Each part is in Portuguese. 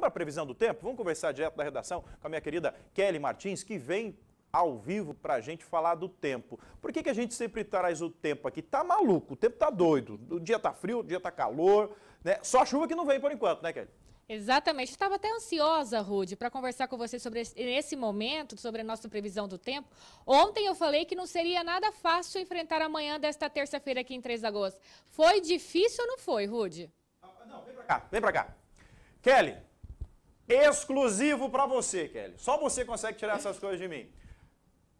Vamos para a previsão do tempo? Vamos conversar direto da redação com a minha querida Kelly Martins, que vem ao vivo para a gente falar do tempo. Por que, que a gente sempre traz o tempo aqui? Tá maluco, o tempo tá doido. O dia tá frio, o dia tá calor, né? Só chuva que não vem por enquanto, né, Kelly? Exatamente. Estava até ansiosa, Rude, para conversar com você sobre esse, nesse momento, sobre a nossa previsão do tempo. Ontem eu falei que não seria nada fácil enfrentar amanhã desta terça-feira aqui em Três Lagoas. Foi difícil ou não foi, Rude? Não, vem para cá, vem para cá. Kelly, exclusivo para você, Kelly. Só você consegue tirar essas coisas de mim.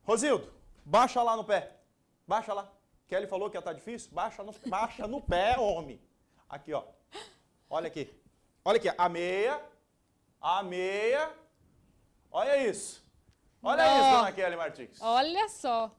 Rosildo, baixa lá no pé. Baixa lá. Kelly falou que já tá difícil? Baixa no, baixa no pé, homem. Aqui, ó. Olha aqui. Olha aqui, a meia, a meia. Olha isso. Olha isso, dona Kelly Martins. Olha só.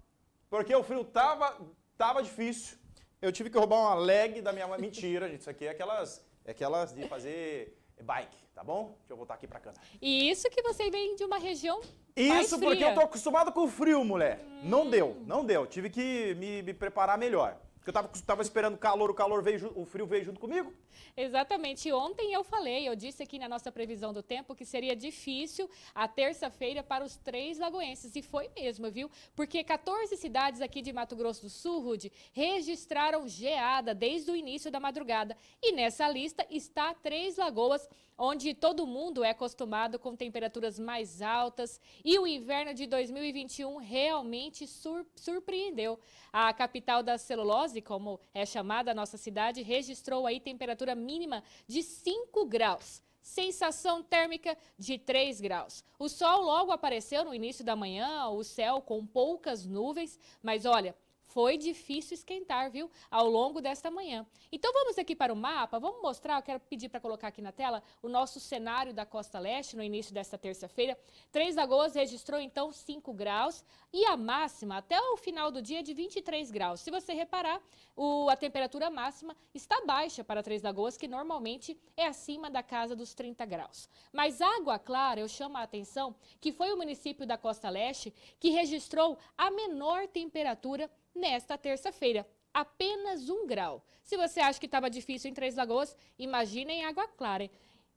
Porque o frio tava, tava difícil. Eu tive que roubar uma leg da minha mãe. Mentira, gente. Isso aqui é aquelas, é aquelas de fazer é bike, tá bom? Deixa eu voltar aqui pra câmera. E isso que você vem de uma região Isso porque fria. eu tô acostumado com o frio, mulher. Hum. Não deu, não deu. Tive que me, me preparar melhor. Porque eu tava, tava, esperando o calor, o calor veio, o frio veio junto comigo. Exatamente. Ontem eu falei, eu disse aqui na nossa previsão do tempo que seria difícil a terça-feira para os três lagoenses. E foi mesmo, viu? Porque 14 cidades aqui de Mato Grosso do Sul, Rude, registraram geada desde o início da madrugada. E nessa lista está Três Lagoas, onde todo mundo é acostumado com temperaturas mais altas. E o inverno de 2021 realmente sur surpreendeu. A capital da celulose como é chamada a nossa cidade, registrou aí temperatura mínima de 5 graus sensação térmica de 3 graus. O sol logo apareceu no início da manhã, o céu com poucas nuvens, mas olha, foi difícil esquentar, viu? Ao longo desta manhã. Então vamos aqui para o mapa, vamos mostrar, eu quero pedir para colocar aqui na tela o nosso cenário da costa leste no início desta terça-feira. Três Lagoas registrou então 5 graus e a máxima até o final do dia é de 23 graus. Se você reparar, o, a temperatura máxima está baixa para Três Lagoas, que normalmente é acima da casa dos 30 graus. Mas Água Clara, eu chamo a atenção que foi o município da costa leste que registrou a menor temperatura nesta terça-feira. Apenas um grau. Se você acha que estava difícil em Três Lagoas, imagine em Água Clara.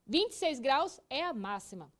26 graus é a máxima.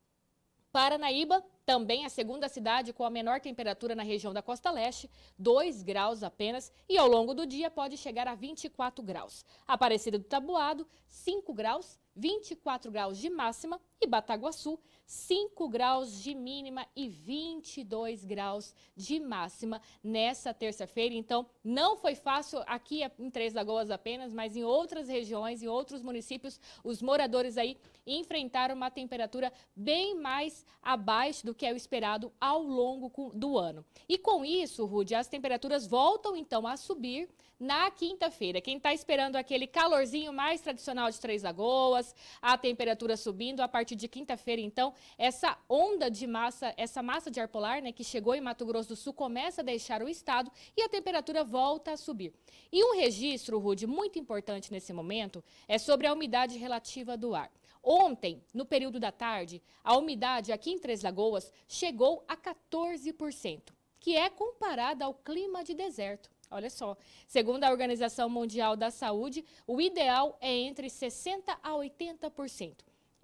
Paranaíba, também a segunda cidade com a menor temperatura na região da Costa Leste, 2 graus apenas, e ao longo do dia pode chegar a 24 graus. Aparecida do Tabuado, 5 graus, 24 graus de máxima e Bataguaçu, 5 graus de mínima e 22 graus de máxima nessa terça-feira. Então, não foi fácil aqui em Três Lagoas apenas, mas em outras regiões, em outros municípios, os moradores aí enfrentaram uma temperatura bem mais abaixo do que é o esperado ao longo do ano. E com isso, Rude, as temperaturas voltam então a subir na quinta-feira. Quem está esperando aquele calorzinho mais tradicional de Três Lagoas, a temperatura subindo a partir de quinta-feira, então, essa onda de massa, essa massa de ar polar, né, que chegou em Mato Grosso do Sul, começa a deixar o estado e a temperatura volta a subir. E um registro, Rude, muito importante nesse momento, é sobre a umidade relativa do ar. Ontem, no período da tarde, a umidade aqui em Três Lagoas pessoas chegou a 14%, que é comparada ao clima de deserto. Olha só, segundo a Organização Mundial da Saúde, o ideal é entre 60% a 80%.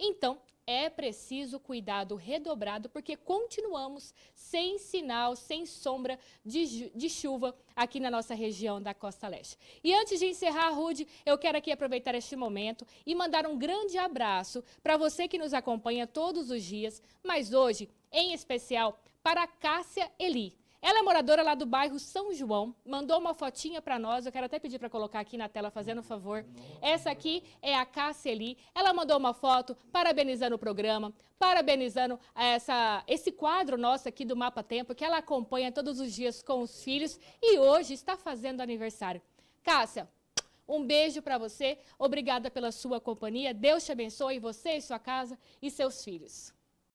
Então, é preciso cuidado redobrado, porque continuamos sem sinal, sem sombra de, de, chuva aqui na nossa região da Costa Leste. E antes de encerrar, Rude, eu quero aqui aproveitar este momento e mandar um grande abraço para você que nos acompanha todos os dias, mas hoje, em especial, para Cássia Eli. Ela é moradora lá do bairro São João, mandou uma fotinha para nós, eu quero até pedir para colocar aqui na tela, fazendo um favor. Essa aqui é a Eli, ela mandou uma foto parabenizando o programa, parabenizando eh, essa, esse quadro nosso aqui do Mapa Tempo, que ela acompanha todos os dias com os filhos e hoje está fazendo aniversário. Cássia, um beijo para você, obrigada pela sua companhia, Deus te abençoe, você e sua casa e seus filhos.